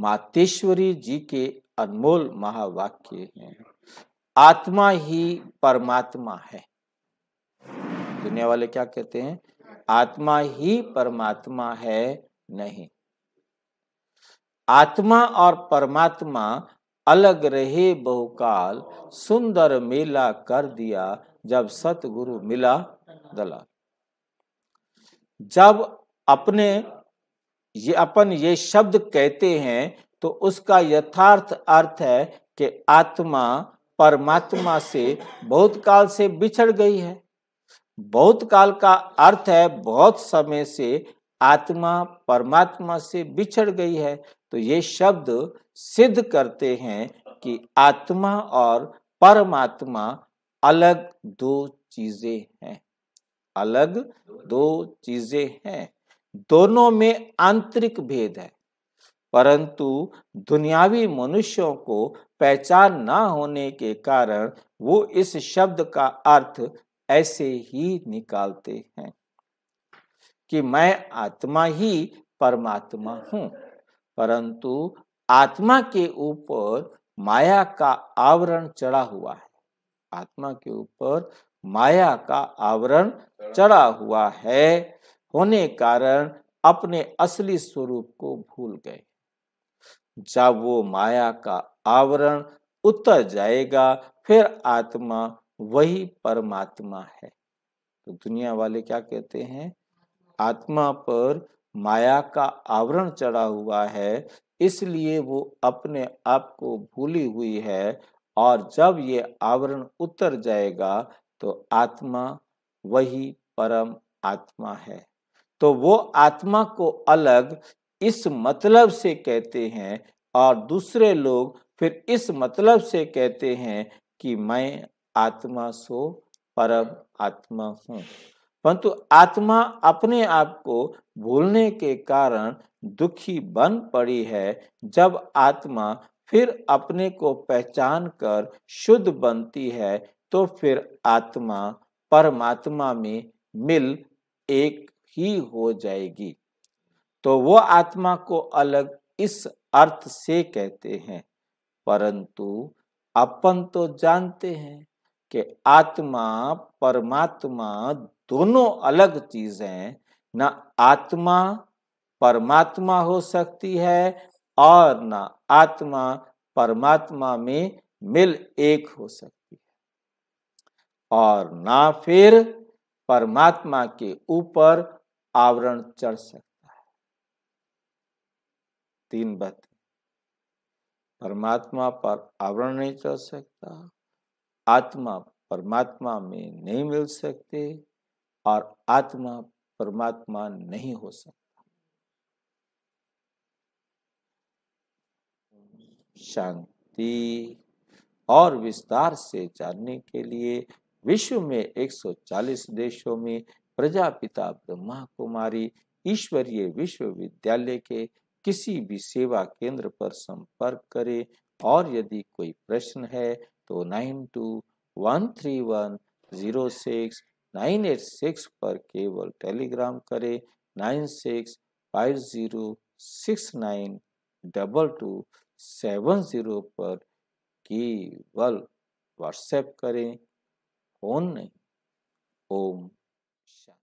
मातेश्वरी जी के अनमोल महावाक्य हैं आत्मा ही परमात्मा है दुनिया वाले क्या कहते हैं आत्मा ही परमात्मा है नहीं आत्मा और परमात्मा अलग रहे बहुकाल सुंदर मेला कर दिया जब सतगुरु मिला दला जब अपने ये अपन ये शब्द कहते हैं तो उसका यथार्थ अर्थ है कि आत्मा परमात्मा से बहुत काल से बिछड़ गई है बहुत काल का अर्थ है बहुत समय से आत्मा परमात्मा से बिछड़ गई है तो ये शब्द सिद्ध करते हैं कि आत्मा और परमात्मा अलग दो चीजें हैं अलग दो चीजें हैं दोनों में आंतरिक भेद है परंतु दुनियावी मनुष्यों को पहचान ना होने के कारण वो इस शब्द का अर्थ ऐसे ही निकालते हैं कि मैं आत्मा ही परमात्मा हूं परंतु आत्मा के ऊपर माया का आवरण चढ़ा हुआ है आत्मा के ऊपर माया का आवरण चढ़ा हुआ है होने कारण अपने असली स्वरूप को भूल गए जब वो माया का आवरण उतर जाएगा फिर आत्मा वही परमात्मा है तो दुनिया वाले क्या कहते हैं आत्मा पर माया का आवरण चढ़ा हुआ है इसलिए वो अपने आप को भूली हुई है और जब ये आवरण उतर जाएगा तो आत्मा वही परम आत्मा है तो वो आत्मा को अलग इस मतलब से कहते हैं और दूसरे लोग फिर इस मतलब से कहते हैं कि मैं आत्मा सो परम आत्मा हूँ परंतु आत्मा अपने आप को भूलने के कारण दुखी बन पड़ी है जब आत्मा फिर अपने को पहचान कर शुद्ध बनती है तो फिर आत्मा परमात्मा में मिल एक ही हो जाएगी तो वो आत्मा को अलग इस अर्थ से कहते हैं परंतु अपन तो जानते हैं कि आत्मा परमात्मा दोनों अलग चीजें ना आत्मा परमात्मा हो सकती है और ना आत्मा परमात्मा में मिल एक हो सकती है और ना फिर परमात्मा के ऊपर आवरण चढ़ सकता है तीन बातें परमात्मा पर आवरण नहीं चढ़ सकता आत्मा परमात्मा में नहीं मिल सकते और आत्मा परमात्मा नहीं हो सकता शांति और विस्तार से जानने के लिए विश्व में 140 देशों में प्रजापिता ब्रह्मा कुमारी ईश्वरीय विश्वविद्यालय के किसी भी सेवा केंद्र पर संपर्क करें और यदि कोई प्रश्न है तो nine two one three one zero six nine eight six पर केवल टेलीग्राम करें nine six five zero six nine double two seven zero पर केवल व्हाट्सएप करें फोन नहीं ओम 下。